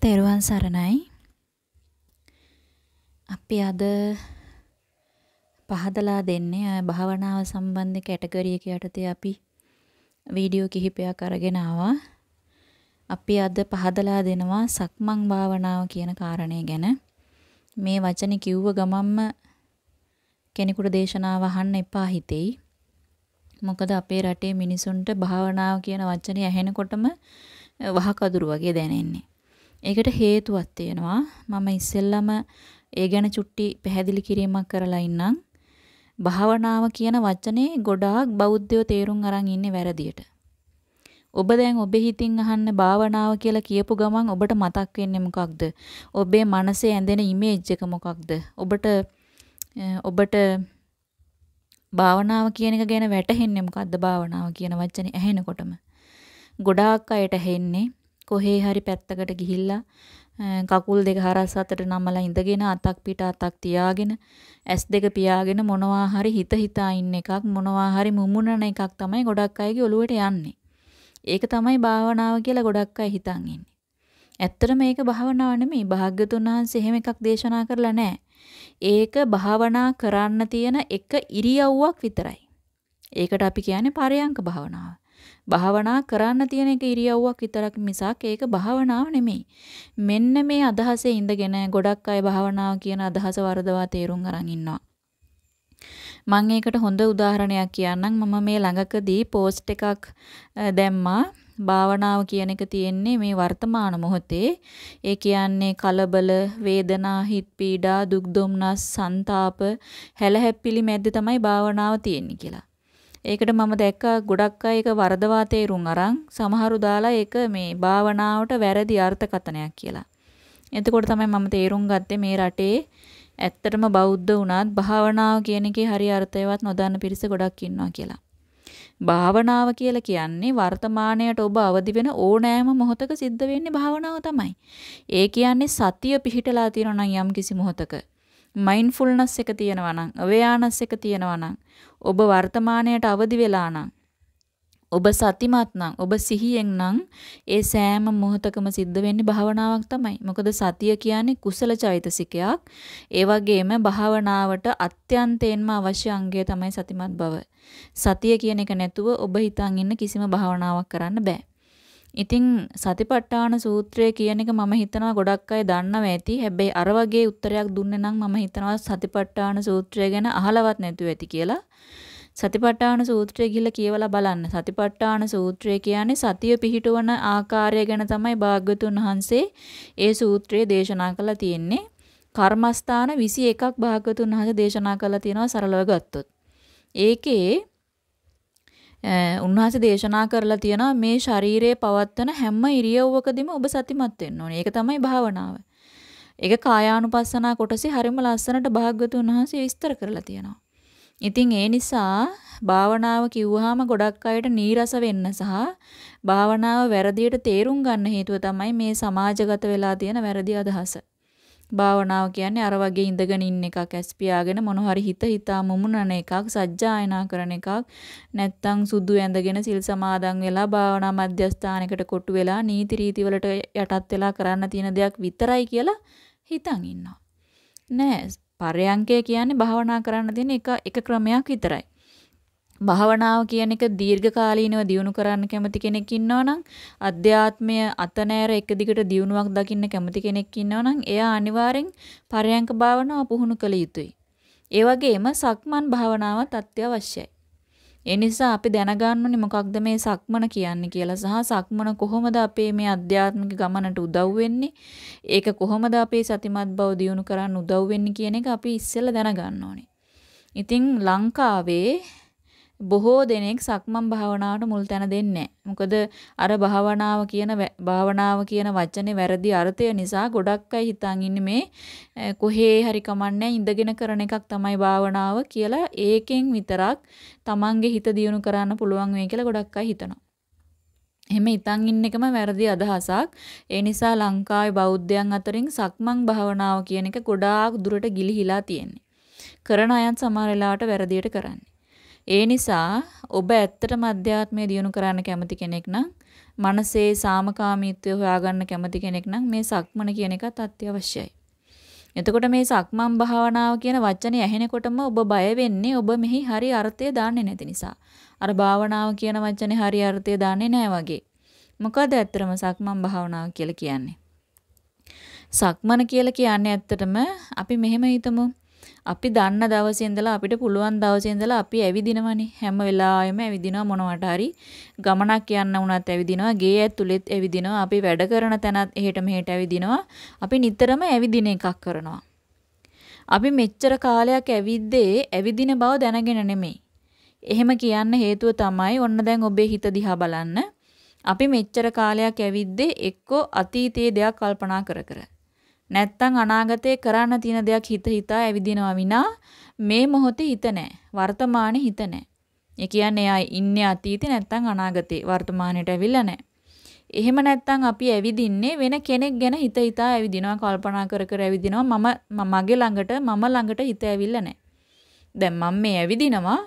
තෙරුවන් සරණයි. අපි අද පහදලා දෙන්නේ භාවනාව සම්බන්ධ කැටගරි එක යටතේ අපි වීඩියෝ කිහිපයක් අරගෙන ආවා. අපි අද පහදලා දෙනවා සක්මන් භාවනාව කියන කාරණය ගැන. මේ වචනේ කිව්ව ගමන්ම කෙනෙකුට දේශනාව අහන්න එපා හිතෙයි. මොකද අපේ රටේ මිනිසුන්ට භාවනාව කියන වචනේ ඇහෙනකොටම වහකදුරු වගේ දැනෙන්නේ. ඒකට හේතුවක් තියෙනවා. මම ඉස්සෙල්ලම ඒ ගැන චුට්ටි පැහැදිලි කිරීමක් කරලා ඉන්නම්. භාවනාව කියන වචනේ ගොඩාක් බෞද්ධයෝ තේරුම් අරන් ඉන්නේ වැරදියට. ඔබ දැන් ඔබේ හිතින් අහන්න භාවනාව කියලා කියපු ගමන් ඔබට මතක් වෙන්නේ මොකක්ද? ඔබේ මනසේ ඇඳෙන ඉමේජ් එක මොකක්ද? ඔබට ඔබට භාවනාව කියන එක ගැන වැටහෙන්නේ මොකද්ද භාවනාව කියන වචනේ ඇහෙනකොටම? ගොඩාක් අයට ඇහෙන්නේ කොහේ හරි පැත්තකට ගිහිල්ලා කකුල් දෙක හරස් අතට නමලා ඉඳගෙන අතක් පිට අතක් තියාගෙන ඇස් දෙක පියාගෙන මොනවා හරි හිත හිතා ඉන්න එකක් මොනවා හරි මුමුණන එකක් තමයි ගොඩක් අයගේ ඔළුවට යන්නේ. ඒක තමයි භාවනාව කියලා ගොඩක් අය හිතන් ඉන්නේ. ඇත්තට මේක භාවනාව නෙමෙයි. භාග්‍යතුන් වහන්සේ එහෙම එකක් දේශනා කරලා නැහැ. ඒක භාවනා කරන්න තියෙන එක ඉරියව්වක් විතරයි. ඒකට අපි කියන්නේ පරයන්ක භාවනාව. භාවනා කරන්න තියෙන එක ඉරියව්වක් විතරක් මිසක් ඒක භාවනාව නෙමෙයි. මෙන්න මේ අදහසේ ඉඳගෙන ගොඩක් අය භාවනාව කියන අදහස වරදවා තේරුම් අරන් ඉන්නවා. මම ඒකට හොඳ උදාහරණයක් කියන්නම් මම මේ ළඟකදී පෝස්ට් එකක් දැම්මා භාවනාව කියන එක තියෙන්නේ මේ වර්තමාන මොහොතේ. ඒ කියන්නේ කලබල, වේදනා, හිත් පීඩා, දුක් දුම්නස්, ਸੰతాප, හැලහැප්පිලි මැද්ද තමයි භාවනාව තියෙන්නේ කියලා. ඒකට මම දැක්කා ගොඩක් අය ඒක වරදවා තේරුම් අරන් සමහරු දාලා ඒක මේ භාවනාවට වැරදි අර්ථකථනයක් කියලා. එතකොට තමයි මම තේරුම් ගත්තේ මේ රටේ ඇත්තටම බෞද්ධ වුණත් භාවනාව කියන එකේ හරි අර්ථයවත් නොදන්න පිරිස ගොඩක් ඉන්නවා කියලා. භාවනාව කියලා කියන්නේ වර්තමාණයට ඔබ අවදි වෙන ඕනෑම මොහොතක සිද්ධ වෙන්නේ භාවනාව තමයි. ඒ කියන්නේ සතිය පිහිටලා තියෙනවා නම් යම්කිසි මොහොතක මයින්ඩ්ෆුල්නස් එක තියෙනවා නම් අවයානස් එක තියෙනවා නම් ඔබ වර්තමාණයට අවදි වෙලා නම් ඔබ සතිමත් නම් ඔබ සිහියෙන් නම් ඒ සෑම මොහොතකම සිද්ධ වෙන්නේ භාවනාවක් තමයි. මොකද සතිය කියන්නේ කුසල චෛතසිකයක්. ඒ වගේම භාවනාවට අත්‍යන්තයෙන්ම අවශ්‍ය අංගය තමයි සතිමත් බව. සතිය කියන එක නැතුව ඔබ හිතන් ඉන්න කිසිම භාවනාවක් කරන්න බෑ. ඉතින් සතිපට්ඨාන සූත්‍රය කියන එක මම හිතනවා ගොඩක් අය දන්නවා ඇති. හැබැයි අර වගේ උත්තරයක් දුන්නේ නම් මම හිතනවා සතිපට්ඨාන සූත්‍රය ගැන අහලවත් නැතුව ඇති කියලා. සතිපට්ඨාන සූත්‍රය ගිහිල්ලා කියවලා බලන්න. සතිපට්ඨාන සූත්‍රය කියන්නේ සතිය පිහිටවන ආකාරය ගැන තමයි භාග්‍යතුන් වහන්සේ ඒ සූත්‍රය දේශනා කළා තියෙන්නේ. කර්මස්ථාන 21ක් භාග්‍යතුන් වහන්සේ දේශනා කළා තියෙනවා සරලව ගත්තොත්. ඒකේ උන්වහන්සේ දේශනා කරලා තියෙනවා මේ ශරීරයේ පවත්වන හැම ඉරියව්වකදීම ඔබ සතිමත් වෙන්න ඕනේ. ඒක තමයි භාවනාව. ඒක කායානුපස්සනා කොටසේ හරිම ලස්සනට භාග්‍යතුන් වහන්සේ විස්තර කරලා තියෙනවා. ඉතින් ඒ නිසා භාවනාව කිව්වහම ගොඩක් අයට නීරස වෙන්න සහ භාවනාව වැරදියට තේරුම් ගන්න හේතුව තමයි මේ සමාජගත වෙලා තියෙන වැරදි අදහස. භාවනාව කියන්නේ අර වගේ ඉඳගෙන ඉන්න එකක් ඇස් පියාගෙන මොන හරි හිත හිතා මුමුණන එකක් සජ්ජායනා කරන එකක් නැත්තම් සුදු ඇඳගෙන සිල් සමාදන් වෙලා භාවනා මධ්‍යස්ථානයකට කොටු වෙලා නීති රීති වලට යටත් වෙලා කරන්න තියෙන දෙයක් විතරයි කියලා හිතන් ඉන්නවා. නෑ පරයන්කය කියන්නේ භාවනා කරන්න තියෙන එක එක ක්‍රමයක් විතරයි. භාවනාව කියන එක දීර්ඝකාලීනව දියුණු කරන්න කැමති කෙනෙක් ඉන්නවනම් අධ්‍යාත්මය අතනෑර එක දිගට දියුණුවක් දකින්න කැමති කෙනෙක් ඉන්නවනම් එයා අනිවාර්යෙන් පරයන්ක භාවනාව පුහුණු කළ යුතුයි. ඒ වගේම සක්මන් භාවනාවත් අත්‍යවශ්‍යයි. ඒ නිසා අපි දැනගන්න ඕනේ මොකක්ද මේ සක්මන කියන්නේ කියලා සහ සක්මන කොහොමද අපේ මේ අධ්‍යාත්මික ගමනට උදව් වෙන්නේ? ඒක කොහොමද අපේ සතිමත් බව දියුණු කරන්න උදව් වෙන්නේ කියන එක අපි ඉස්සෙල්ලා දැනගන්න ඕනේ. ඉතින් ලංකාවේ බොහෝ දෙනෙක් සක්මන් භාවනාවට මුල් තැන දෙන්නේ මොකද අර භාවනාව කියන භාවනාව කියන වචනේ වැරදි අර්ථය නිසා ගොඩක් අය හිතන් ඉන්නේ මේ කොහේ හරි කමන්නේ ඉඳගෙන කරන එකක් තමයි භාවනාව කියලා ඒකෙන් විතරක් තමන්ගේ හිත දියුණු කරන්න පුළුවන් වෙයි කියලා ගොඩක් අය හිතනවා. එහෙම ඉතින් ඉන්න එකම වැරදි අදහසක්. ඒ නිසා ලංකාවේ බෞද්ධයන් අතරින් සක්මන් භාවනාව කියන එක ගොඩාක් දුරට ගිලිහිලා තියෙන්නේ. කරන අයත් සමහර වෙලාවට වැරදියට කරන්නේ. ඒ නිසා ඔබ ඇත්තටම අධ්‍යාත්මය දියුණු කරන්න කැමති කෙනෙක් නම් මනසේ සාමකාමීත්වය හොයාගන්න කැමති කෙනෙක් නම් මේ සක්මන කියන එකත් අත්‍යවශ්‍යයි. එතකොට මේ සක්මන් භාවනාව කියන වචනේ ඇහෙනකොටම ඔබ බය වෙන්නේ ඔබ මෙහි හරි අර්ථය දාන්නේ නැති නිසා. අර භාවනාව කියන වචනේ හරි අර්ථය දාන්නේ නැහැ වගේ. මොකද ඇත්තටම සක්මන් භාවනාව කියලා කියන්නේ? සක්මන කියලා කියන්නේ ඇත්තටම අපි මෙහෙම හිතමු. අපි දන්න දවසේ ඉඳලා අපිට පුළුවන් දවසේ ඉඳලා අපි ඇවිදිනවනේ හැම වෙලාවෙම ඇවිදිනවා මොනවට හරි ගමනක් යන්න වුණත් ඇවිදිනවා ගේ ඇතුළෙත් ඇවිදිනවා අපි වැඩ කරන තැනත් එහෙට මෙහෙට ඇවිදිනවා අපි නිතරම ඇවිදින එකක් කරනවා අපි මෙච්චර කාලයක් ඇවිද්දේ ඇවිදින බව දැනගෙන නෙමෙයි එහෙම කියන්න හේතුව තමයි ඔන්න දැන් ඔබේ හිත දිහා බලන්න. අපි මෙච්චර කාලයක් ඇවිද්දේ එක්කෝ අතීතයේ දෙයක් කල්පනා කර කර. නැත්තම් අනාගතේ කරන්න තියෙන දෙයක් හිත හිතා ඇවිදිනවා විනා මේ මොහොතේ හිත නැහැ. වර්තමානයේ හිත නැහැ. ඒ කියන්නේ ආයි ඉන්නේ අතීතේ නැත්තම් අනාගතේ වර්තමානයට ඇවිල්ලා නැහැ. එහෙම නැත්තම් අපි ඇවිදින්නේ වෙන කෙනෙක් ගැන හිත හිතා ඇවිදිනවා කල්පනා කර කර ඇවිදිනවා මම මගේ ළඟට මම ළඟට හිත ඇවිල්ලා නැහැ. දැන් මම මේ ඇවිදිනවා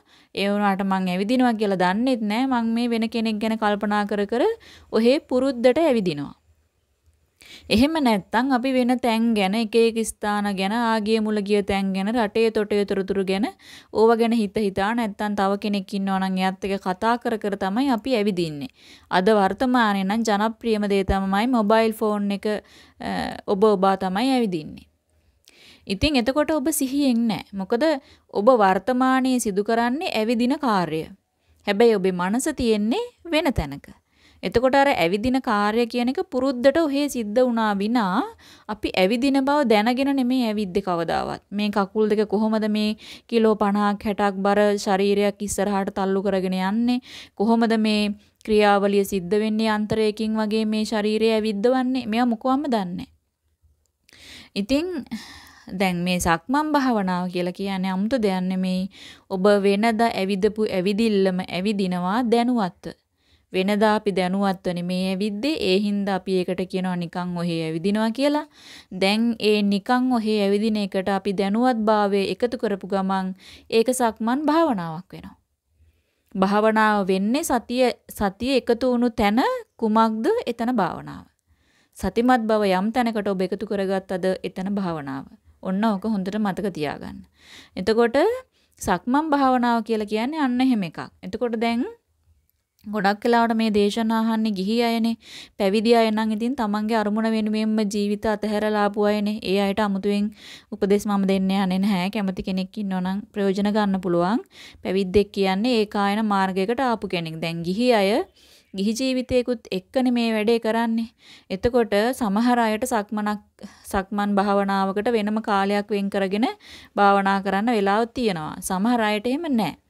ඒ වුණාට මං ඇවිදිනවා කියලා දන්නෙත් නැහැ මං මේ වෙන කෙනෙක් ගැන කල්පනා කර කර ඔහේ පුරුද්දට ඇවිදිනවා. එහෙම නැත්නම් අපි වෙන තැන් ගැන එක එක ස්ථාන ගැන ආගිය මුල ගිය තැන් ගැන රටේ තොටේ තොරතුරු ගැන ඕවා ගැන හිත හිතා නැත්නම් තව කෙනෙක් ඉන්නවා නම් එයාත් එක්ක කතා කර කර තමයි අපි ඇවිදින්නේ. අද වර්තමානයේ නම් ජනප්‍රියම දේ තමයි මොබයිල් ෆෝන් එක ඔබ ඔබා තමයි ඇවිදින්නේ. ඉතින් එතකොට ඔබ සිහියෙන් නැහැ. මොකද ඔබ වර්තමානයේ සිදු කරන්නේ ඇවිදින කාර්යය. හැබැයි ඔබේ මනස තියෙන්නේ වෙන තැනක. එතකොට අර ඇවිදින කාර්ය කියන එක පුරුද්දට ඔහේ සිද්ධ වුණා විනා අපි ඇවිදින බව දැනගෙන නෙමේ ඇවිද්දේ කවදාවත්. මේ කකුල් දෙක කොහොමද මේ කිලෝ 50ක් 60ක් බර ශරීරයක් ඉස්සරහට තල්ලු කරගෙන යන්නේ? කොහොමද මේ ක්‍රියාවලිය සිද්ධ වෙන්නේ අන්තරයකින් වගේ මේ ශරීරය ඇවිද්දවන්නේ? මෙයා මොකවම දන්නේ ඉතින් දැන් මේ සක්මන් භාවනාව කියලා කියන්නේ 아무ත දෙයක් නෙමෙයි. ඔබ වෙනදා ඇවිදපු ඇවිදිල්ලම ඇවිදිනවා දැනුවත්ව. වෙනදා අපි දැනුවත්වනේ මේ ඇවිද්දේ ඒ හින්දා අපි ඒකට කියනවා නිකන් ඔහේ ඇවිදිනවා කියලා. දැන් ඒ නිකන් ඔහේ ඇවිදින එකට අපි දැනුවත්භාවය එකතු කරපු ගමන් ඒක සක්මන් භාවනාවක් වෙනවා. භාවනාව වෙන්නේ සතිය සතිය එකතු වුණු තැන කුමක්ද? එතන භාවනාව. සතිමත් බව යම් තැනකට ඔබ එකතු කරගත්තද එතන භාවනාව. ඔන්න ඕක හොඳට මතක තියාගන්න. එතකොට සක්මන් භාවනාව කියලා කියන්නේ අන්න එහෙම එකක්. එතකොට දැන් ගොඩක් වෙලාවට මේ දේශනා අහන්නේ ගිහි අයනේ. පැවිදි අය නම් ඉතින් තමන්ගේ අරමුණ වෙනුවෙන්ම ජීවිත අතහැරලා ආපු අයනේ. ඒ අයට අමුතුවෙන් උපදෙස් මම දෙන්න යන්නේ නැහැ. කැමති කෙනෙක් ඉන්නවා නම් ප්‍රයෝජන ගන්න පුළුවන්. පැවිද්දෙක් කියන්නේ ඒකායන මාර්ගයකට ආපු කෙනෙක්. දැන් ගිහි අය ගිහි ජීවිතේකුත් එක්කනේ මේ වැඩේ කරන්නේ. එතකොට සමහර අයට සක්මනක් සක්මන් භාවනාවකට වෙනම කාලයක් වෙන් කරගෙන භාවනා කරන්න වෙලාවක් තියෙනවා. සමහර අයට එහෙම නැහැ.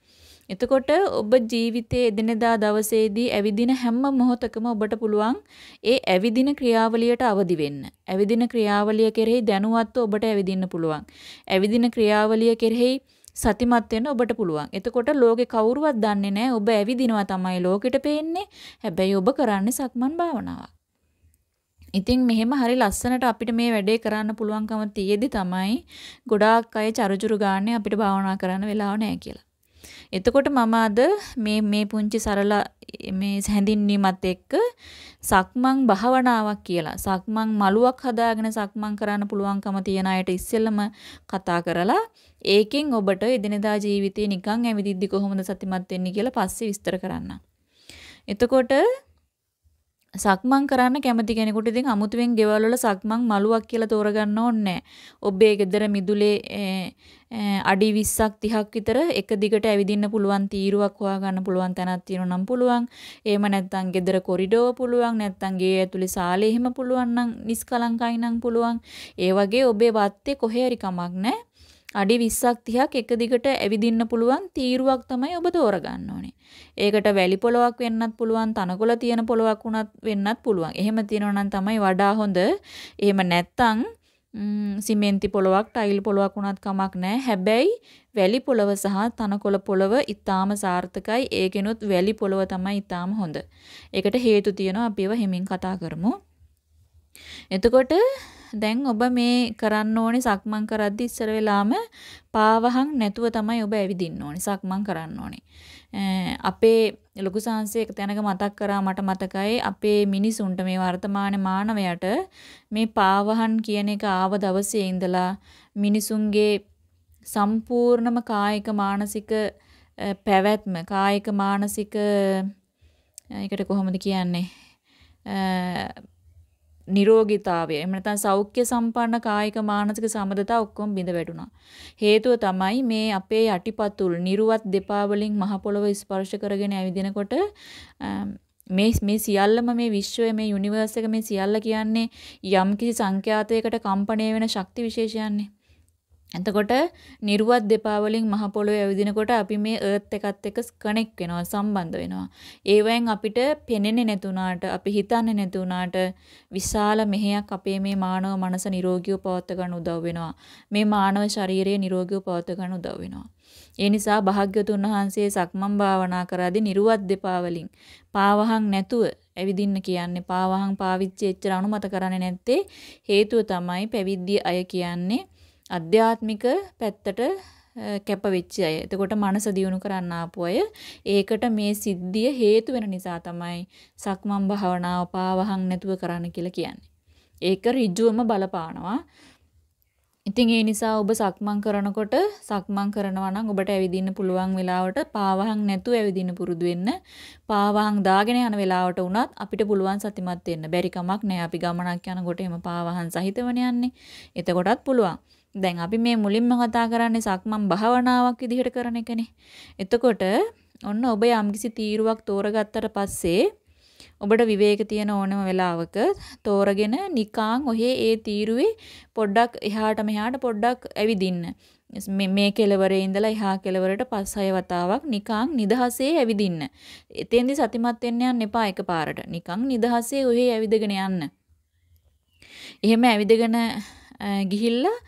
එතකොට ඔබ ජීවිතයේ එදිනෙදා දවසේදී ඇවිදින හැම මොහොතකම ඔබට පුළුවන් ඒ ඇවිදින ක්‍රියාවලියට අවදි වෙන්න. ඇවිදින ක්‍රියාවලිය කෙරෙහි දැනුවත්ව ඔබට ඇවිදින්න පුළුවන්. ඇවිදින ක්‍රියාවලිය කෙරෙහි සතිමත් වෙන්න ඔබට පුළුවන්. එතකොට ලෝකේ කවුරුවත් දන්නේ නැහැ ඔබ ඇවිදිනවා තමයි ලෝකෙට පේන්නේ. හැබැයි ඔබ කරන්නේ සක්මන් භාවනාවක්. ඉතින් මෙහෙම හරි ලස්සනට අපිට මේ වැඩේ කරන්න පුළුවන්කම තියෙදි තමයි ගොඩාක් අය චරුචරු ගාන්නේ අපිට භාවනා කරන්න වෙලාව නැහැ කියලා. එතකොට මම අද මේ මේ පුංචි සරල මේ හැඳින්වීමත් එක්ක සක්මන් භාවනාවක් කියලා සක්මන් මලුවක් හදාගෙන සක්මන් කරන්න පුළුවන්කම තියන අයට ඉස්සෙල්ලම කතා කරලා ඒකෙන් ඔබට එදිනෙදා ජීවිතේ නිකන් ඇවිදිද්දි කොහොමද සතිමත් වෙන්නේ කියලා පස්සේ විස්තර කරන්න. එතකොට සක්මන් කරන්න කැමති කෙනෙකුට ඉතින් අමුතුවෙන් ගෙවල් වල සක්මන් මලුවක් කියලා තෝරගන්න ඕනේ නැහැ. ඔබේ ගෙදර මිදුලේ අඩි 20ක් 30ක් විතර එක දිගට ඇවිදින්න පුළුවන් තීරුවක් හොයාගන්න පුළුවන් තැනක් තියෙනවා නම් පුළුවන්. එහෙම නැත්නම් ගෙදර කොරිඩෝව පුළුවන් නැත්නම් ගේ ඇතුලේ සාලේ එහෙම පුළුවන් නම් නිස්කලංකයි නම් පුළුවන්. ඒ වගේ ඔබේ වත්තේ කොහේ හරි කමක් නැහැ. අඩි 20ක් 30ක් එක දිගට ඇවිදින්න පුළුවන් තීරුවක් තමයි ඔබ තෝරගන්න ඕනේ. ඒකට වැලි පොලොක් වෙන්නත් පුළුවන්, තනකොළ තියෙන පොලොක් වුණත් වෙන්නත් පුළුවන්. එහෙම තියෙනවා නම් තමයි වඩා හොඳ. එහෙම නැත්නම් සිමෙන්ති පොලොවක් ටයිල් පොලොවක් වුණත් කමක් නැහැ. හැබැයි වැලි පොලව සහ තනකොළ පොලව ඊටාම සාර්ථකයි. ඒකෙනුත් වැලි පොලව තමයි ඊටාම හොඳ. ඒකට හේතු තියෙනවා අපි ඒව හිමින් කතා කරමු. එතකොට දැන් ඔබ මේ කරන්න ඕනේ සක්මන් කරද්දි ඉස්සර වෙලාම පාවහන් නැතුව තමයි ඔබ ඇවිදින්න ඕනේ සක්මන් කරන්න ඕනේ. අපේ ලොකු සාංශයක තැනක මතක් කරා මට මතකයි අපේ මිනිසුන්ට මේ වර්තමාන මානවයට මේ පාවහන් කියන එක ආව දවසේ ඉඳලා මිනිසුන්ගේ සම්පූර්ණම කායික මානසික පැවැත්ම කායික මානසික ඒකට කොහොමද කියන්නේ නිරෝගීතාවය එහෙම නැත්නම් සෞඛ්‍ය සම්පන්න කායික මානසික සමදතා ඔක්කොම බිඳ වැටුණා. හේතුව තමයි මේ අපේ යටිපතුල් නිරුවත් දෙපා වලින් මහ පොළව ස්පර්ශ කරගෙන ඇවිදිනකොට මේ මේ සියල්ලම මේ විශ්වය මේ යුනිවර්ස් එක මේ සියල්ල කියන්නේ යම්කිසි සංඛ්‍යාතයකට කම්පණය වෙන ශක්ති විශේෂයන්නේ. එතකොට නිර්වත් දෙපා වලින් මහ පොළොවේ ඇවිදිනකොට අපි මේ Earth එකත් එක්ක කනෙක්ට් වෙනවා සම්බන්ධ වෙනවා. ඒවෙන් අපිට පෙනෙන්නේ නැතුණාට අපි හිතන්නේ නැතුණාට විශාල මෙහෙයක් අපේ මේ මානව මනස නිරෝගීව පවත්ව ගන්න උදව් වෙනවා. මේ මානව ශරීරය නිරෝගීව පවත්ව ගන්න උදව් වෙනවා. ඒ නිසා භාග්‍යතුන් වහන්සේ සක්මන් භාවනා කරද්දී නිර්වත් දෙපා වලින් පාවහන් නැතුව ඇවිදින්න කියන්නේ පාවහන් පාවිච්චි එච්චර අනුමත කරන්නේ නැත්තේ හේතුව තමයි පැවිද්දී අය කියන්නේ අධ්‍යාත්මික පැත්තට කැප වෙච්ච අය. එතකොට මනස දියුණු කරන්න ආපු අය ඒකට මේ සිද්ධිය හේතු වෙන නිසා තමයි සක්මන් භාවනාව පාවහන් නැතුව කරන්න කියලා කියන්නේ. ඒක ඍජුවම බලපානවා. ඉතින් ඒ නිසා ඔබ සක්මන් කරනකොට සක්මන් කරනවා නම් ඔබට ඇවිදින්න පුළුවන් වෙලාවට පාවහන් නැතුව ඇවිදින්න පුරුදු වෙන්න. පාවහන් දාගෙන යන වෙලාවට වුණත් අපිට පුළුවන් සතිමත් වෙන්න. බැරි කමක් නැහැ. අපි ගමනක් යනකොට එම පාවහන් සහිතවනේ යන්නේ. එතකොටත් පුළුවන්. දැන් අපි මේ මුලින්ම කතා කරන්නේ සක්මන් භාවනාවක් විදිහට කරන එකනේ. එතකොට ඔන්න ඔබ යම්කිසි තීරුවක් තෝරගත්තට පස්සේ ඔබට විවේක තියෙන ඕනම වෙලාවක තෝරගෙන නිකාන් ඔහේ ඒ තීරුවේ පොඩ්ඩක් එහාට මෙහාට පොඩ්ඩක් ඇවිදින්න. මේ කෙලවරේ ඉඳලා එහා කෙලවරට පස් හය වතාවක් නිකං නිදහසේ ඇවිදින්න. එතෙන්දි සතිමත් වෙන්න යන්න එපා එකපාරට. නිකං නිදහසේ ඔහේ ඇවිදගෙන යන්න. එහෙම ඇවිදගෙන ගිහිල්ලා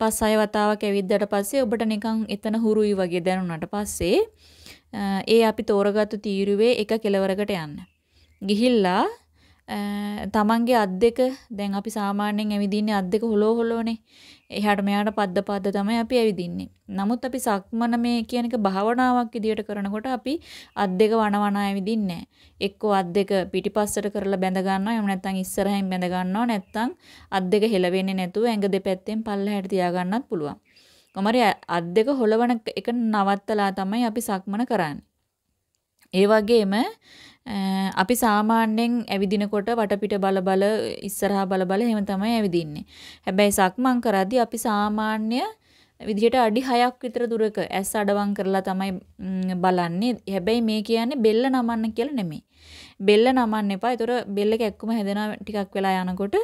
පස් හය වතාවක් ඇවිද්දාට පස්සේ ඔබට නිකන් එතන හුරුයි වගේ දැනුණාට පස්සේ ඒ අපි තෝරගත්තු තීරුවේ එක කෙලවරකට යන්න. ගිහිල්ලා තමන්ගේ අත් දෙක දැන් අපි සාමාන්‍යයෙන් ඇවිදින්නේ අත් දෙක හොලෝ හොලෝනේ. එහාට මෙහාට පද්ද පද්ද තමයි අපි ඇවිදින්නේ. නමුත් අපි සක්මන මේ කියන එක භාවනාවක් විදියට කරනකොට අපි අත් දෙක වනවන ඇවිදින්නේ නැහැ. එක්කෝ අත් දෙක පිටිපස්සට කරලා බැඳ ගන්නවා. එහෙම නැත්නම් ඉස්සරහින් බැඳ ගන්නවා. නැත්නම් අත් දෙක හෙල වෙන්නේ නැතුව ඇඟ දෙපැත්තෙන් පල්ලහැට තියා ගන්නත් පුළුවන්. කොමරි අත් දෙක හොලවන එක නවත්තලා තමයි අපි සක්මන කරන්නේ. ඒ වගේම අපි සාමාන්‍යයෙන් ඇවිදිනකොට වටපිට බල බල ඉස්සරහා බල බල එහෙම තමයි ඇවිදින්නේ. හැබැයි සක්මන් කරද්දී අපි සාමාන්‍ය විදිහට අඩි 6ක් විතර දුරක ඇස් අඩවම් කරලා තමයි බලන්නේ. හැබැයි මේ කියන්නේ බෙල්ල නමන්න කියලා නෙමෙයි. බෙල්ල නමන්න එපා. ඒතර බෙල්ල කැක්කුම හැදෙනා ටිකක් වෙලා යනකොට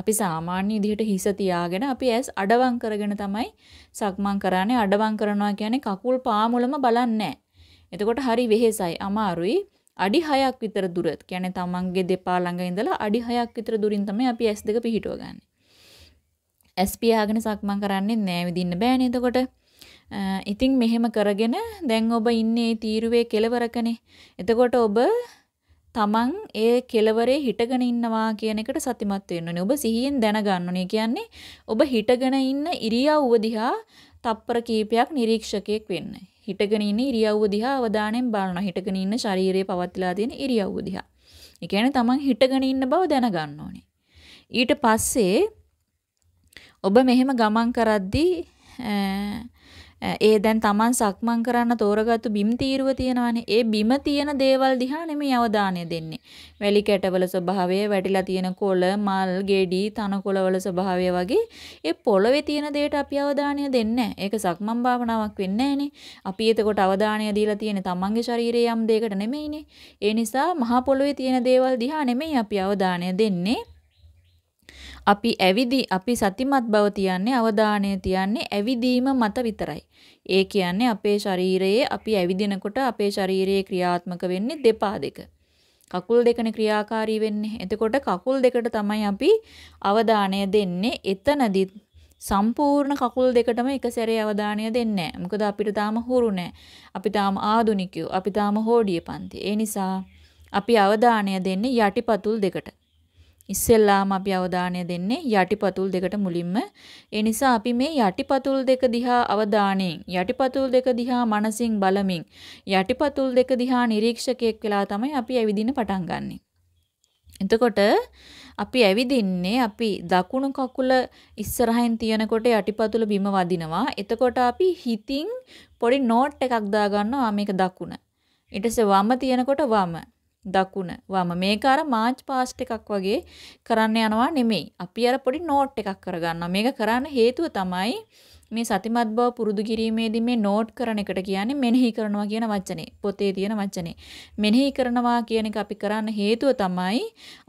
අපි සාමාන්‍ය විදිහට හිස තියාගෙන අපි ඇස් අඩවම් කරගෙන තමයි සක්මන් කරන්නේ. අඩවම් කරනවා කියන්නේ කකුල් පාමුලම බලන්නේ එතකොට හරි වෙහෙසයි, අමාරුයි. අඩි 6ක් විතර දුර කියන්නේ තමන්ගේ දෙපා ළඟ ඉඳලා අඩි 6ක් විතර දුරින් තමයි අපි S2 පිහිටුව ගන්න. S පියාගෙන සක්මන් කරන්නේ නෑ විදින්න බෑනේ එතකොට. ඉතින් මෙහෙම කරගෙන දැන් ඔබ ඉන්නේ තීරුවේ කෙලවරකනේ. එතකොට ඔබ තමන් ඒ කෙලවරේ හිටගෙන ඉන්නවා කියන එකට සතිමත් වෙන්න ඕනේ. ඔබ සිහියෙන් දැනගන්න ඕනේ. කියන්නේ ඔබ හිටගෙන ඉන්න ඉරියව්ව දිහා තප්පර කීපයක් නිරීක්ෂකයෙක් වෙන්න. හිටගෙන ඉන්න ඉරියව්ව දිහා අවධානයෙන් බලනවා. හිටගෙන ඉන්න ශරීරයේ පවත්ලා තියෙන ඉරියව්ව දිහා. ඒ කියන්නේ තමන් හිටගෙන ඉන්න බව දැනගන්න ඕනේ. ඊට පස්සේ ඔබ මෙහෙම ගමන් කරද්දී ඒ දැන් Taman සක්මන් කරන්න තෝරගත්තු බිම් තීරුව තියනවානේ. ඒ බිම තියෙන දේවල් දිහා නෙමෙයි අවධානය දෙන්නේ. වැලි කැටවල ස්වභාවය, වැටිලා තියෙන කොළ, මල්, ගෙඩි, තනකොළවල ස්වභාවය වගේ ඒ පොළවේ තියෙන දේට අපි අවධානය දෙන්නේ ඒක සක්මන් භාවනාවක් වෙන්නේ අපි එතකොට අවධානය දීලා තියෙන්නේ Tamanගේ ශරීරයේ යම් දෙයකට නෙමෙයිනේ. ඒ නිසා මහා පොළවේ තියෙන දේවල් දිහා නෙමෙයි අපි අවධානය දෙන්නේ. අපි ඇවිදි අපි සතිමත් බව තියන්නේ අවධානය තියන්නේ ඇවිදීම මත විතරයි. ඒ කියන්නේ අපේ ශරීරයේ අපි ඇවිදිනකොට අපේ ශරීරයේ ක්‍රියාත්මක වෙන්නේ දෙපා දෙක. කකුල් දෙකනේ ක්‍රියාකාරී වෙන්නේ. එතකොට කකුල් දෙකට තමයි අපි අවධානය දෙන්නේ. එතනදි සම්පූර්ණ කකුල් දෙකටම එක සැරේ අවධානය දෙන්නේ නැහැ. මොකද අපිට තාම හුරු නැහැ. අපි තාම ආදුනිකයෝ. අපි තාම හෝඩිය පන්ති. ඒ නිසා අපි අවධානය දෙන්නේ යටිපතුල් දෙකට. ඉස්සෙල්ලාම අපි අවධානය දෙන්නේ යටිපතුල් දෙකට මුලින්ම. ඒ නිසා අපි මේ යටිපතුල් දෙක දිහා අවධානයෙන් යටිපතුල් දෙක දිහා මනසින් බලමින් යටිපතුල් දෙක දිහා නිරීක්ෂකයෙක් වෙලා තමයි අපි ඇවිදින්න පටන් ගන්නෙ. එතකොට අපි ඇවිදින්නේ අපි දකුණු කකුල ඉස්සරහින් තියනකොට යටිපතුල බිම වදිනවා. එතකොට අපි හිතින් පොඩි නෝට් එකක් දාගන්නවා මේක දකුණ. ඊට පස්සේ වම තියනකොට වම. දකුණ වම මේක අර මාර්ච් පාස්ට් එකක් වගේ කරන්න යනවා නෙමෙයි. අපි අර පොඩි නෝට් එකක් කරගන්නවා. මේක කරන්න හේතුව තමයි මේ සතිමත් බව පුරුදු කිරීමේදී මේ නෝට් කරන එකට කියන්නේ මෙනෙහි කරනවා කියන වචනේ. පොතේ තියෙන වචනේ. මෙනෙහි කරනවා කියන එක අපි කරන්න හේතුව තමයි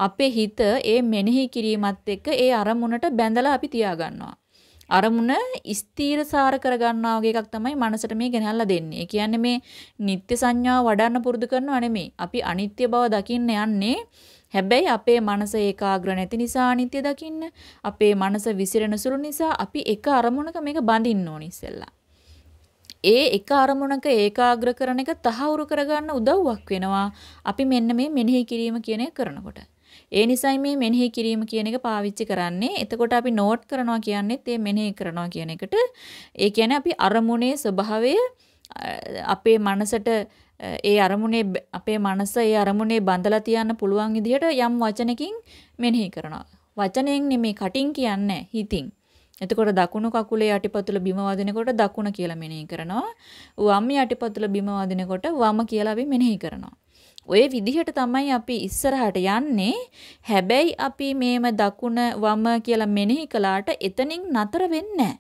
අපේ හිත ඒ මෙනෙහි කිරීමත් එක්ක ඒ අරමුණට බැඳලා අපි තියාගන්නවා. අරමුණ ස්ථීරසාර කරගන්නා වගේ එකක් තමයි මනසට මේ ගෙනල්ලා දෙන්නේ. ඒ කියන්නේ මේ නිත්‍ය සංඥාව වඩන්න පුරුදු කරනවා නෙමෙයි. අපි අනිත්‍ය බව දකින්න යන්නේ. හැබැයි අපේ මනස ඒකාග්‍ර නැති නිසා අනිත්‍ය දකින්න, අපේ මනස විසිරෙන සුළු නිසා අපි එක අරමුණක මේක බඳින්න ඕනි ඉස්සෙල්ලා. ඒ එක අරමුණක ඒකාග්‍ර කරන එක තහවුරු කරගන්න උදව්වක් වෙනවා. අපි මෙන්න මේ මෙනෙහි කිරීම කියන එක කරනකොට. ඒ නිසයි මේ මෙනෙහි කිරීම කියන එක පාවිච්චි කරන්නේ. එතකොට අපි නෝට් කරනවා කියන්නේත් ඒ මෙනෙහි කරනවා කියන එකට. ඒ කියන්නේ අපි අරමුණේ ස්වභාවය අපේ මනසට ඒ අරමුණේ අපේ මනස ඒ අරමුණේ බඳලා තියන්න පුළුවන් විදිහට යම් වචනකින් මෙනෙහි කරනවා. වචනයෙන් නෙමෙයි කටින් කියන්නේ හිතින්. එතකොට දකුණු කකුලේ යටිපතුල බිම වදිනකොට දකුණ කියලා මෙනෙහි කරනවා. වම් යටිපතුල බිම වදිනකොට වම කියලා අපි මෙනෙහි කරනවා. ওই විදිහට තමයි අපි ඉස්සරහට යන්නේ. හැබැයි අපි මේම දකුණ වම කියලා මෙනෙහි කළාට එතනින් නතර වෙන්නේ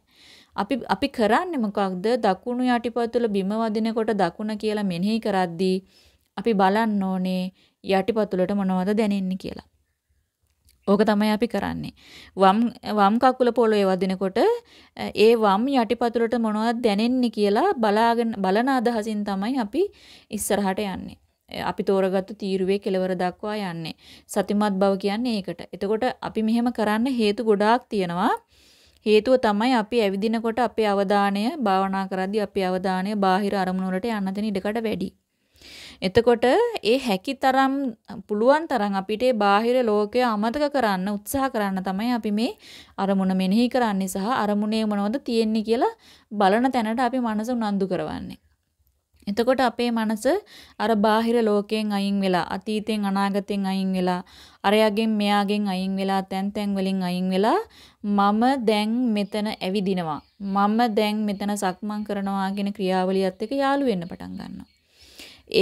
අපි අපි කරන්නේ මොකක්ද? දකුණු යටිපතුල බිම වදිනකොට දකුණ කියලා මෙනෙහි කරද්දී අපි බලන්න ඕනේ යටිපතුලට මොනවද දැනෙන්නේ කියලා. ඕක තමයි අපි කරන්නේ. වම් වම් කකුල පොළවේ වදිනකොට ඒ වම් යටිපතුලට මොනවද දැනෙන්නේ කියලා බලාගෙන බලන අදහසින් තමයි අපි ඉස්සරහට යන්නේ. අපි තෝරගත්තු තීරුවේ කෙලවර දක්වා යන්නේ. සතිමත් බව කියන්නේ ඒකට. එතකොට අපි මෙහෙම කරන්න හේතු ගොඩාක් තියෙනවා. හේතුව තමයි අපි ඇවිදිනකොට අපේ අවධානය භාවනා කරද්දී අපේ අවධානය බාහිර අරමුණු වලට යන්න දෙන ඉඩකඩ වැඩි. එතකොට ඒ හැකිතරම් පුළුවන් තරම් අපිට ඒ බාහිර ලෝකය අමතක කරන්න උත්සාහ කරන්න තමයි අපි මේ අරමුණ මෙනෙහි කරන්නේ සහ අරමුණේ මොනවද තියෙන්නේ කියලා බලන තැනට අපි මනස උනන්දු කරවන්නේ. එතකොට අපේ මනස අර බාහිර ලෝකයෙන් අයින් වෙලා අතීතෙන් අනාගතෙන් අයින් වෙලා අරයාගෙන් මෙයාගෙන් අයින් වෙලා තැන් තැන් වලින් අයින් වෙලා මම දැන් මෙතන ඇවිදිනවා මම දැන් මෙතන සක්මන් කරනවා කියන ක්‍රියාවලියත් එක්ක යාළු වෙන්න පටන් ගන්නවා.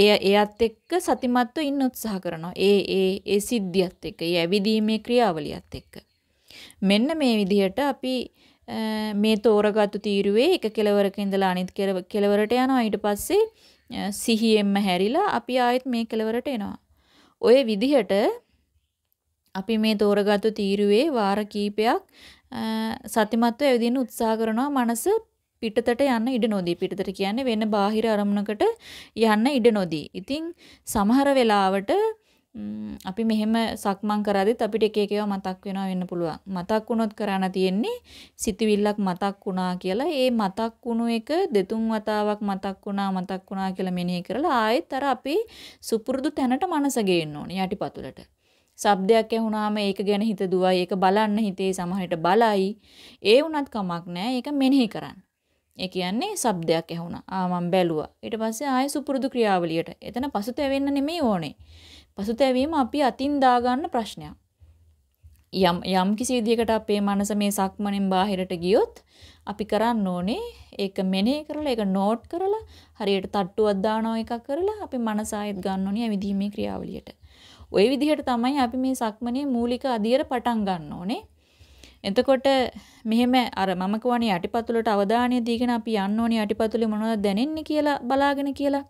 එය එයත් එක්ක සතිමත්ව ඉන්න උත්සාහ කරනවා. ඒ ඒ ඒ සිද්ධියත් එක්ක, ඒ ඇවිදීමේ ක්‍රියාවලියත් එක්ක. මෙන්න මේ විදිහට අපි මේ තෝරගත්තු තීරුවේ එක කෙලවරක ඉඳලා අනිත් කෙලවරට යනවා ඊට පස්සේ සිහියෙන්ම හැරිලා අපි ආයෙත් මේ කෙලවරට එනවා. ඔය විදිහට අපි මේ තෝරගත්තු තීරුවේ වාර කීපයක් සතිමත්ව එවදින්න උත්සාහ කරනවා මනස පිටතට යන්න ඉඩ නොදී පිටතට කියන්නේ වෙන බාහිර අරමුණකට යන්න ඉඩ නොදී. ඉතින් සමහර වෙලාවට අපි මෙහෙම සක්මන් කරද්දිත් අපිට එක එක ඒවා මතක් වෙනවා වෙන්න පුළුවන්. මතක් වුණොත් කරන්න තියෙන්නේ සිතවිල්ලක් මතක් වුණා කියලා ඒ මතක් වුණු එක දෙතුන් වතාවක් මතක් වුණා මතක් වුණා කියලා මෙනෙහි කරලා ආයෙත් අර අපේ සුපුරුදු තැනට මනස ගේන්න ඕනේ යටිපතුලට. ශබ්දයක් ඇහුණාම ඒක ගැන හිත දුවයි ඒක බලන්න හිතේ සමහරට බලයි. ඒ වුණත් කමක් නැහැ. ඒක මෙනෙහි කරන්න. ඒ කියන්නේ ශබ්දයක් ඇහුණා. ආ මම බැලුවා. ඊට පස්සේ ආයෙ සුපුරුදු ක්‍රියාවලියට. එතන පසුතැවෙන්න නෙමෙයි ඕනේ. පසුතැවීම අපි අතින් දාගන්න ප්‍රශ්නයක්. යම් යම් කිසි විදිහකට අපේ මනස මේ සක්මණෙන් බාහිරට ගියොත් අපි කරන්න ඕනේ ඒක මෙනෙහි කරලා ඒක නෝට් කරලා හරියට තට්ටුවක් දානවා එකක් කරලා අපි මනස ආයෙත් ගන්න ඕනේ ඇවිදීමේ ක්‍රියාවලියට. ওই විදිහට තමයි අපි මේ සක්මණේ මූලික අධියර පටන් ගන්න ඕනේ. එතකොට මෙහෙම අර මම කවණේ යටිපතුලට අවධානය දීගෙන අපි යන්න ඕනේ යටිපතුලේ මොනවද දැනෙන්නේ කියලා බලාගෙන කියලා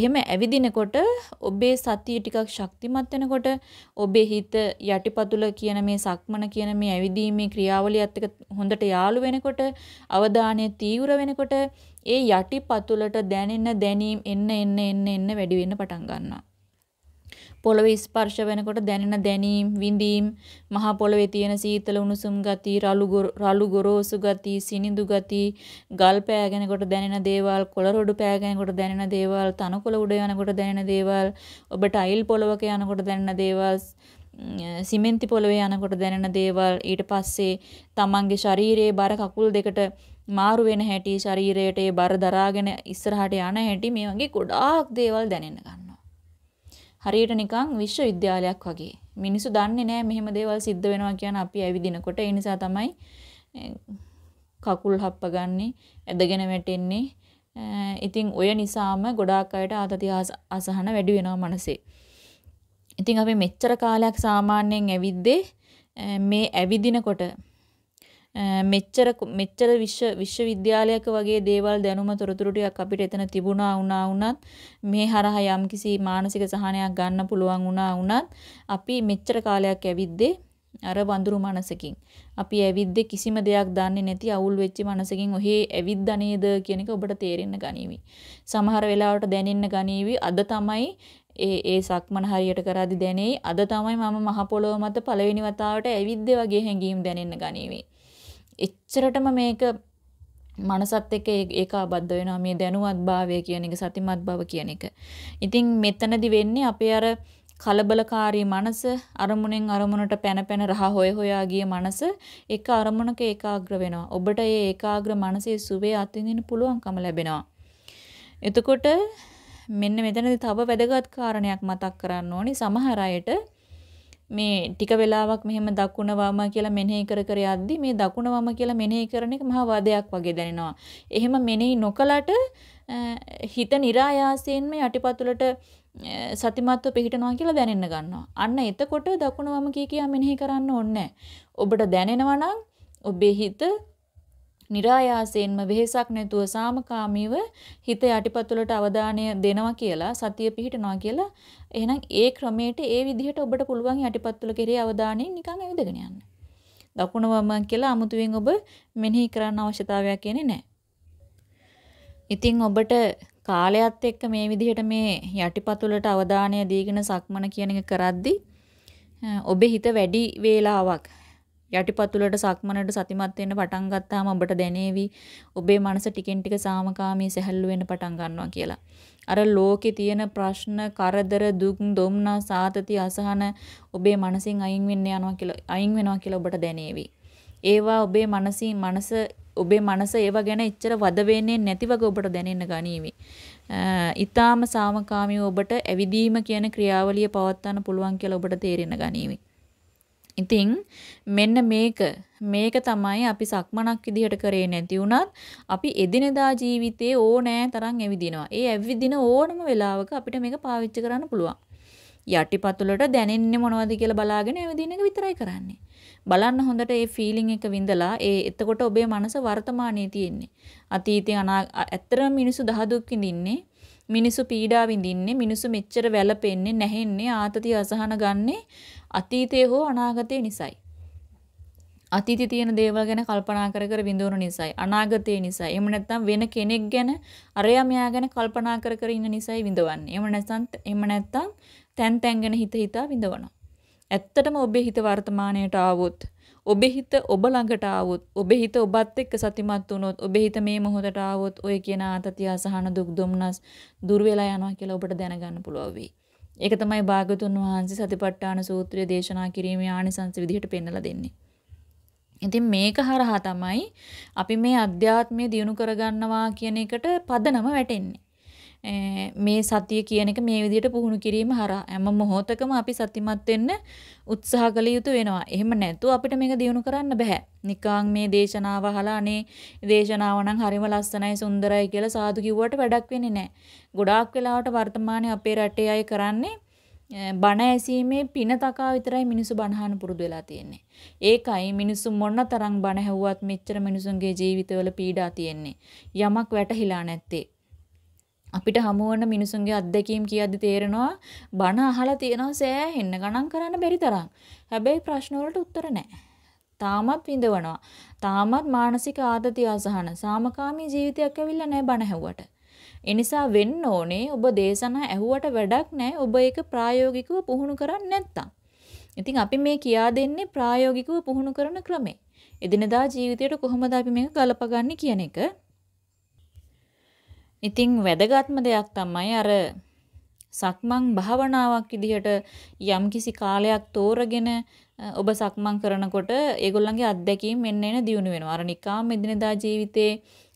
එහෙම ඇවිදිනකොට ඔබේ සතිය ටිකක් ශක්තිමත් වෙනකොට ඔබේ හිත යටිපතුල කියන මේ සක්මන කියන මේ ඇවිදීමේ ක්‍රියාවලියත් එක්ක හොඳට යාළු වෙනකොට අවධානය තීව්‍ර වෙනකොට ඒ යටිපතුලට දැනෙන දැනීම් එන්න එන්න එන්න එන්න වැඩි වෙන්න පටන් ගන්නවා. පොළවේ ස්පර්ශ වෙනකොට දැනෙන දැනීම් විඳීම් මහ පොළවේ තියෙන සීතල උණුසුම් ගති රළු ගොරෝසු ගති සිනිඳු ගති ගල් පෑගෙනකොට දැනෙන දේවල් කොළ රොඩු පෑගෙනකොට දැනෙන දේවල් තනකොළ උඩ යනකොට දැනෙන දේවල් ඔබ ටයිල් පොළවක යනකොට දැනෙන දේවල් සිමෙන්ති පොළවේ යනකොට දැනෙන දේවල් ඊට පස්සේ තමන්ගේ ශරීරයේ බර කකුල් දෙකට මාරු වෙන හැටි ශරීරයට ඒ බර දරාගෙන ඉස්සරහට යන හැටි මේ වගේ ගොඩාක් දේවල් දැනෙන්න ගන්න. හරියට නිකන් විශ්වවිද්‍යාලයක් වගේ. මිනිස්සු දන්නේ නැහැ මෙහෙම දේවල් සිද්ධ වෙනවා කියන අපි ඇවිදිනකොට ඒ නිසා තමයි කකුල් හප්ප ගන්නෙ, ඇදගෙන වැටෙන්නේ. ඉතින් ඔය නිසාම ගොඩාක් අයට ආතති අසහන වැඩි වෙනවා මනසේ. ඉතින් අපි මෙච්චර කාලයක් සාමාන්‍යයෙන් ඇවිද්දේ මේ ඇවිදිනකොට Eh, මෙච්චර මෙච්චර විශ්ව විශ්වවිද්‍යාලයක වගේ දේවල් දැනුම තොරතුරු ටිකක් අපිට එතන තිබුණා වුණා වුණත් මේ හරහා යම්කිසි මානසික සහනයක් ගන්න පුළුවන් වුණා වුණත් අපි මෙච්චර කාලයක් ඇවිද්දේ අර වඳුරු මනසකින් අපි ඇවිද්දේ කිසිම දෙයක් දන්නේ නැති අවුල් වෙච්ච මනසකින් ඔහේ ඇවිද්දා නේද කියන එක ඔබට තේරෙන්න ගනීවි. සමහර වෙලාවට දැනෙන්න ගනීවි අද තමයි ඒ ඒ සක්මන හරියට කරාදි දැනෙයි අද තමයි මම මහ පොළොව මත පළවෙනි වතාවට ඇවිද්දේ වගේ හැඟීම් දැනෙන්න ගනීවි. එච්චරටම මේක මනසත් එක්ක ඒක ආබද්ධ වෙනවා මේ දැනුවත්භාවය කියන එක සතිමත් බව කියන එක. ඉතින් මෙතනදි වෙන්නේ අපේ අර කලබලකාරී මනස අරමුණෙන් අරමුණට පැන පැන රහ හොය හොයා ගිය මනස එක අරමුණක ඒකාග්‍ර වෙනවා. ඔබට ඒ ඒකාග්‍ර මනසේ සුවේ අත්විඳින්න පුළුවන්කම ලැබෙනවා. එතකොට මෙන්න මෙතනදී තව වැදගත් කාරණයක් මතක් කරන්න ඕනි. සමහර අයට මේ ටික වෙලාවක් මෙහෙම දකුණ වම කියලා මෙනෙහි කර කර යද්දි මේ දකුණ වම කියලා මෙනෙහි කරන එක මහා වදයක් වගේ දැනෙනවා. එහෙම මෙනෙහි නොකලට හිත નિરાයාසයෙන්ම යටිපතුලට සතිමත්ව පිහිටනවා කියලා දැනෙන්න ගන්නවා. අන්න එතකොට දකුණ වම කිය කියා මෙනෙහි කරන්න ඕනේ ඔබට දැනෙනවා ඔබේ හිත નિરાයාසයෙන්ම වෙහෙසක් නැතුව සාමකාමීව හිත යටිපතුලට අවධානය දෙනවා කියලා සතිය පිහිටනවා කියලා එහෙනම් ඒ ක්‍රමයට ඒ විදිහට ඔබට පුළුවන් යටිපතුල කෙරේ අවධානය නිකන් ඇවිදගෙන යන්න. දකුණ වම කියලා අමුතුවෙන් ඔබ මෙනෙහි කරන්න අවශ්‍යතාවයක් එන්නේ නැහැ. ඉතින් ඔබට කාලයත් එක්ක මේ විදිහට මේ යටිපතුලට අවධානය දීගෙන සක්මන කියන එක කරද්දී ඔබේ හිත වැඩි වේලාවක් යටිපතුලට සක්මනට සතිමත් වෙන්න පටන් ගත්තාම ඔබට දැනේවි ඔබේ මනස ටිකෙන් ටික සාමකාමී සැහැල්ලු වෙන්න පටන් ගන්නවා කියලා. අර ලෝකේ තියෙන ප්‍රශ්න, කරදර, දුක්, දුම්නා, සාතති, අසහන ඔබේ මනසින් අයින් වෙන්න යනවා කියලා අයින් වෙනවා කියලා ඔබට දැනේවි. ඒවා ඔබේ මනසින් මනස ඔබේ මනස ඒවා ගැන එච්චර වද වෙන්නේ නැති වගේ ඔබට දැනෙන්න ගනීවි. ඊටාම සාමකාමීව ඔබට ඇවිදීම කියන ක්‍රියාවලිය පවත්වන්න පුළුවන් කියලා ඔබට තේරෙන්න ගනීවි. ඉතින් මෙන්න මේක මේක තමයි අපි සක්මනක් විදිහට කරේ නැති වුණත් අපි එදිනෙදා ජීවිතේ ඕනෑ තරම් ඇවිදිනවා. ඒ ඇවිදින ඕනම වෙලාවක අපිට මේක පාවිච්චි කරන්න පුළුවන්. යටිපතුලට දැනෙන්නේ මොනවද කියලා බලාගෙන ඇවිදින එක විතරයි කරන්නේ. බලන්න හොඳට ඒ ෆීලිං එක විඳලා ඒ එතකොට ඔබේ මනස වර්තමානයේ තියෙන්නේ. අතීතේ අනා ඇත්තටම මිනිස්සු දහදුක් විඳින්නේ මිනිසු පීඩා විඳින්නේ මිනිසු මෙච්චර වැළපෙන්නේ නැහෙන්නේ ආතති අසහන ගන්නේ අතීතයේ හෝ අනාගතයේ නිසයි අතීතයේ තියෙන දේවල් ගැන කල්පනා කර කර විඳවන නිසයි අනාගතයේ නිසයි එහෙම නැත්නම් වෙන කෙනෙක් ගැන අරයා මෙයා ගැන කල්පනා කර කර ඉන්න නිසයි විඳවන්නේ එහෙම නැත්නම් එහෙම නැත්නම් තැන් තැන් ගැන හිත හිතා විඳවනවා ඇත්තටම ඔබේ හිත වර්තමාණයට ආවොත් ඔබේ හිත ඔබ ළඟට ආවොත් ඔබේ හිත ඔබත් එක්ක සතිමත් වුණොත් ඔබේ හිත මේ මොහොතට ආවොත් ඔය කියන ආතතිය අසහන දුක් දුම්නස් දුර වෙලා යනවා කියලා ඔබට දැනගන්න පුළුවන් වෙයි. ඒක තමයි භාගතුන් වහන්සේ සතිපට්ඨාන සූත්‍රය දේශනා කිරීමේ ආනිසංස විදිහට පෙන්වලා දෙන්නේ. ඉතින් මේක හරහා තමයි අපි මේ අධ්‍යාත්මය දියුණු කරගන්නවා කියන එකට පදනම වැටෙන්නේ. මේ සතිය කියන එක මේ විදිහට පුහුණු කිරීම හරහා හැම මොහොතකම අපි සතිමත් වෙන්න උත්සාහ කළ යුතු වෙනවා. එහෙම නැතුව අපිට මේක දිනු කරන්න බෑ. නිකං මේ දේශනාව අහලා අනේ දේශනාව නම් හරිම ලස්සනයි සුන්දරයි කියලා සාදු කිව්වට වැඩක් වෙන්නේ නැහැ. ගොඩාක් වෙලාවට වර්තමානයේ අපේ රටේ අය කරන්නේ බණ ඇසීමේ පින තකා විතරයි මිනිස්සු බණහන පුරුදු වෙලා තියෙන්නේ. ඒකයි මිනිස්සු මොන තරම් බණ ඇහුවත් මෙච්චර මිනිසුන්ගේ ජීවිතවල පීඩා තියෙන්නේ. යමක් වැටහිලා නැත්තේ. අපිට හමුවන මිනිසුන්ගේ අත්දැකීම් කියද්දි තේරෙනවා බන අහලා තියෙනවා සෑහෙන්න ගණන් කරන්න බැරි තරම්. හැබැයි ප්‍රශ්න වලට උත්තර නැහැ. තාමත් විඳවනවා. තාමත් මානසික ආතතිය අසහන සාමකාමී ජීවිතයක් ඇවිල්ලා නැහැ බන හැවුවට. එනිසා වෙන්න ඕනේ ඔබ දේශනා ඇහුවට වැඩක් නැහැ ඔබ ඒක ප්‍රායෝගිකව පුහුණු කරන්නේ නැත්තම්. ඉතින් අපි මේ කියා දෙන්නේ ප්‍රායෝගිකව පුහුණු කරන ක්‍රමේ. එදිනදා ජීවිතයට කොහොමද අපි මේක ගලපගන්නේ කියන එක ඉතින් වැදගත්ම දෙයක් තමයි අර සක්මන් භාවනාවක් විදිහට යම්කිසි කාලයක් තෝරගෙන ඔබ සක්මන් කරනකොට ඒගොල්ලන්ගේ අත්දැකීම් මෙන්න එන දියුණු වෙනවා. අර නිකාම් එදිනදා ජීවිතේ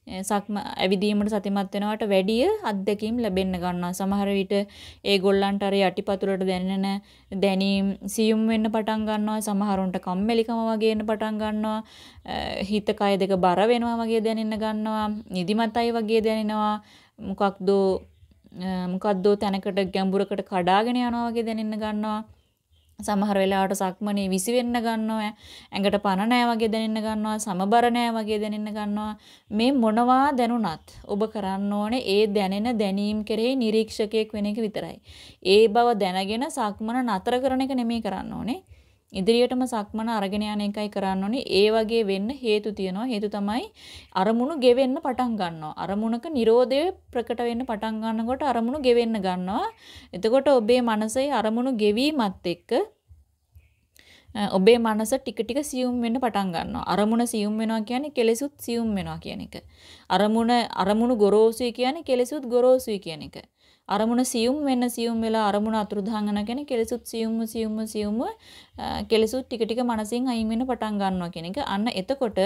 සක්ම ඇවිදීමට සතිමත් වෙනවට වැඩිය අත්දැකීම් ලැබෙන්න ගන්නවා. සමහර විට ඒගොල්ලන්ට අර යටිපතුලට දැනෙන දැනීම් සියුම් වෙන්න පටන් ගන්නවා. සමහරුන්ට කම්මැලිකම වගේ එන්න පටන් ගන්නවා. හිත කය දෙක බර වෙනවා වගේ දැනෙන්න ගන්නවා. නිදිමතයි වගේ දැනෙනවා. මොකක්ද මොකක්ද තැනකට ගැඹුරකට කඩාගෙන යනවා වගේ දැනෙන්න ගන්නවා. සමහර වෙලාවට සක්මනේ විසි වෙන්න ගන්නවා ඇඟට පණ නෑ වගේ දැනෙන්න ගන්නවා සමබර නෑ වගේ දැනෙන්න ගන්නවා මේ මොනවා දැනුණත් ඔබ කරන්න ඕනේ ඒ දැනෙන දැනීම් කෙරෙහි නිරීක්ෂකයෙක් වෙන එක විතරයි ඒ බව දැනගෙන සක්මන නතර කරන එක නෙමෙයි කරන්න ඕනේ ඉදිරියටම සක්මන අරගෙන යන එකයි කරන්න ඕනේ. ඒ වගේ වෙන්න හේතු තියෙනවා. හේතු තමයි අරමුණු ගෙවෙන්න පටන් ගන්නවා. අරමුණක Nirodhe ප්‍රකට වෙන්න පටන් ගන්නකොට අරමුණු ගෙවෙන්න ගන්නවා. එතකොට ඔබේ මනසේ අරමුණු ගෙවීමත් එක්ක ඔබේ මනස ටික ටික සියුම් වෙන්න පටන් ගන්නවා. අරමුණ සියුම් වෙනවා කියන්නේ කෙලෙසුත් සියුම් වෙනවා කියන එක. අරමුණ අරමුණු ගොරෝසුයි කියන්නේ කෙලෙසුත් ගොරෝසුයි කියන එක. අරමුණ සියුම් වෙන්න සියුම් වෙලා අරමුණ අතුරුදහන් යනගෙන කෙලෙසුත් සියුම්ම සියුම්ම සියුම්ම කෙලෙසුත් ටික ටික මනසින් අයින් වෙන්න පටන් ගන්නවා කියන එක. අන්න එතකොට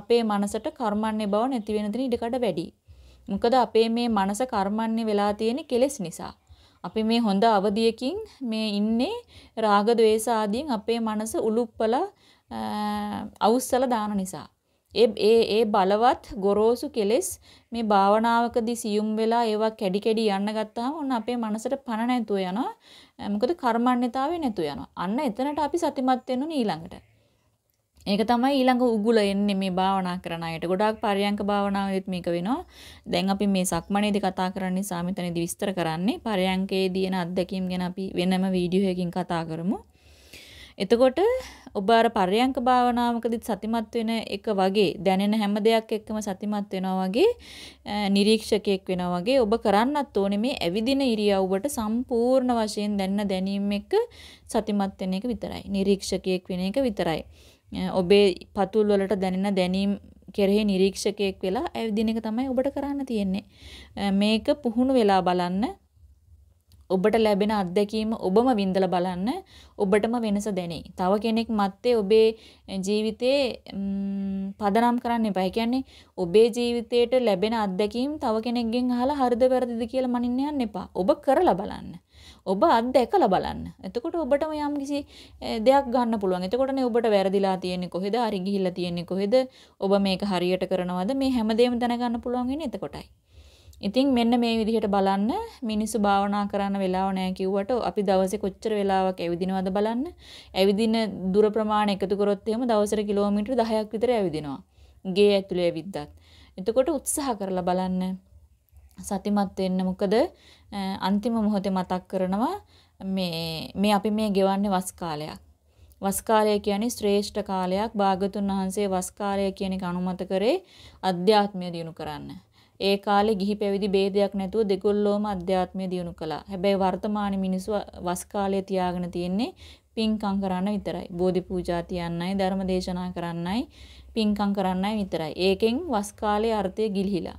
අපේ මනසට කර්මන්නේ බව නැති වෙන දින ඉඩකඩ වැඩි. මොකද අපේ මේ මනස කර්මන්නේ වෙලා තියෙන කෙලෙස් නිසා. අපි මේ හොඳ අවදියකින් මේ ඉන්නේ රාග ద్వේස ආදීන් අපේ මනස උලුප්පලා අවුස්සලා දාන නිසා. ඒ ඒ ඒ බලවත් ගොරෝසු කෙලෙස් මේ භාවනාවකදී සියුම් වෙලා ඒවා කැඩි කැඩි යන්න ගත්තාම ඔන්න අපේ මනසට පණ නැතුව යනවා. මොකද කර්මන්නේතාවේ නැතුව යනවා. අන්න එතනට අපි සතිමත් වෙන්න ඊළඟට. ඒක තමයි ඊළඟ උගුල එන්නේ මේ භාවනා කරන අයට. ගොඩාක් පරියංක භාවනාවෙත් මේක වෙනවා. දැන් අපි මේ සක්මණේදී කතා කරන නිසා මෙතනදී විස්තර කරන්නේ පරියංකයේදී එන අත්දැකීම් ගැන අපි වෙනම වීඩියෝ එකකින් කතා කරමු. එතකොට ඔබ අර පරයන්ක භාවනාවකදීත් සතිමත් වෙන එක වගේ දැනෙන හැම දෙයක් එක්කම සතිමත් වෙනවා වගේ නිරීක්ෂකයෙක් වෙනවා වගේ ඔබ කරන්නත් ඕනේ මේ ඇවිදින ඉරියව්වට සම්පූර්ණ වශයෙන් දැනන දැනීම එක සතිමත් වෙන එක විතරයි. නිරීක්ෂකයෙක් වෙන එක විතරයි. ඔබේ පතුල් වලට දැනෙන දැනීම් කෙරෙහි නිරීක්ෂකයෙක් වෙලා ඇවිදින එක තමයි ඔබට කරන්න තියෙන්නේ. මේක පුහුණු වෙලා බලන්න ඔබට ලැබෙන අත්දැකීම ඔබම වින්දලා බලන්න ඔබටම වෙනස දැනේ. තව කෙනෙක් මැත්තේ ඔබේ ජීවිතේ පදනම් කරන්න එපා. කියන්නේ ඔබේ ජීවිතේට ලැබෙන අත්දැකීම් තව කෙනෙක්ගෙන් අහලා හරිද වැරදිද කියලා මනින්න යන්න එපා. ඔබ කරලා බලන්න. ඔබ අත්දැකලා බලන්න. එතකොට ඔබටම යම්කිසි දෙයක් ගන්න පුළුවන්. එතකොටනේ ඔබට වැරදිලා තියෙන්නේ කොහෙද, හරි ගිහිල්ලා තියෙන්නේ කොහෙද, ඔබ මේක හරියට කරනවද මේ හැමදේම දැනගන්න පුළුවන් වෙන්නේ එතකොටයි. ඉතින් මෙන්න මේ විදිහට බලන්න මිනිස්සු භාවනා කරන්න වෙලාව නැහැ කිව්වට අපි දවසේ කොච්චර වෙලාවක් ඇවිදිනවද බලන්න. ඇවිදින දුර ප්‍රමාණය එකතු කරොත් එහෙම දවසට කිලෝමීටර් 10ක් විතර ඇවිදිනවා. ගේ ඇතුලේ ඇවිද්දත්. එතකොට උත්සාහ කරලා බලන්න. සතිමත් වෙන්න මොකද අන්තිම මොහොතේ මතක් කරනවා මේ මේ අපි මේ ගෙවන්නේ වස් කාලයක්. වස් කාලය කියන්නේ ශ්‍රේෂ්ඨ කාලයක්. භාගතුන් වහන්සේ වස් කාලය කියන එක අනුමත කරේ අධ්‍යාත්මය දියුණු කරන්න. ඒ කාලේ ගිහි පැවිදි ભેදයක් නැතුව දෙගොල්ලෝම අධ්‍යාත්මය දියුණු කළා. හැබැයි වර්තමාන මිනිස්සු වස් කාලය තියාගෙන තියෙන්නේ පින්කම් කරන්න විතරයි. බෝධි පූජා තියන්නයි, ධර්ම දේශනා කරන්නයි, පින්කම් කරන්නයි විතරයි. ඒකෙන් වස් කාලයේ අර්ථය ගිලිහිලා.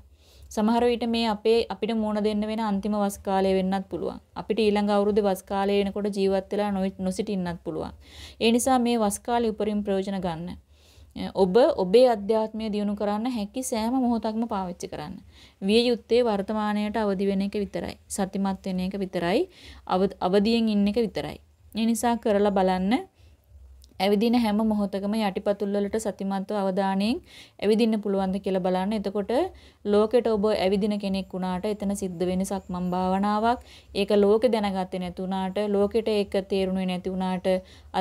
සමහර විට මේ අපේ අපිට මෝණ දෙන්න වෙන අන්තිම වස් කාලය වෙන්නත් පුළුවන්. අපිට ඊළඟ අවුරුද්දේ වස් කාලය එනකොට ජීවත් වෙලා නොසිටින්නත් පුළුවන්. ඒ නිසා මේ වස් කාලේ උපරිම ප්‍රයෝජන ගන්න. ඔබ ඔබේ අධ්‍යාත්මය දියුණු කරන්න හැකි සෑම මොහොතක්ම පාවිච්චි කරන්න. විය යුත්තේ වර්තමාණයට අවදි වෙන එක විතරයි. සතිමත් වෙන එක විතරයි. අවදියෙන් ඉන්න එක විතරයි. ඒ නිසා කරලා බලන්න ඇවිදින හැම මොහොතකම යටිපතුල් වලට සතිමත්ව අවධානයෙන් ඇවිදින්න පුළුවන්ද කියලා බලන්න. එතකොට ලෝකෙට ඔබ ඇවිදින කෙනෙක් වුණාට එතන සිද්ධ වෙන සක්මන් භාවනාවක්. ඒක ලෝකෙ දැනගත්තේ නැතුණාට, ලෝකෙට ඒක තේරුණේ නැති වුණාට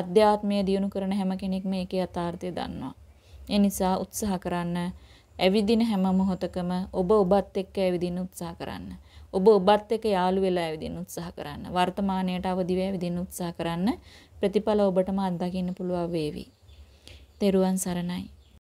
අධ්‍යාත්මය දියුණු කරන හැම කෙනෙක්ම ඒකේ යථාර්ථය දන්නවා. ඒ නිසා උත්සාහ කරන්න ඇවිදින හැම මොහොතකම ඔබ ඔබත් එක්ක ඇවිදින්න උත්සාහ කරන්න. ඔබ ඔබත් එක්ක යාළු වෙලා ඇවිදින්න උත්සාහ කරන්න. වර්තමානයට අවදි වෙ ඇවිදින්න උත්සාහ කරන්න. ප්‍රතිඵල ඔබටම අත්දකින්න පුළුවන් වේවි. තෙරුවන් සරණයි.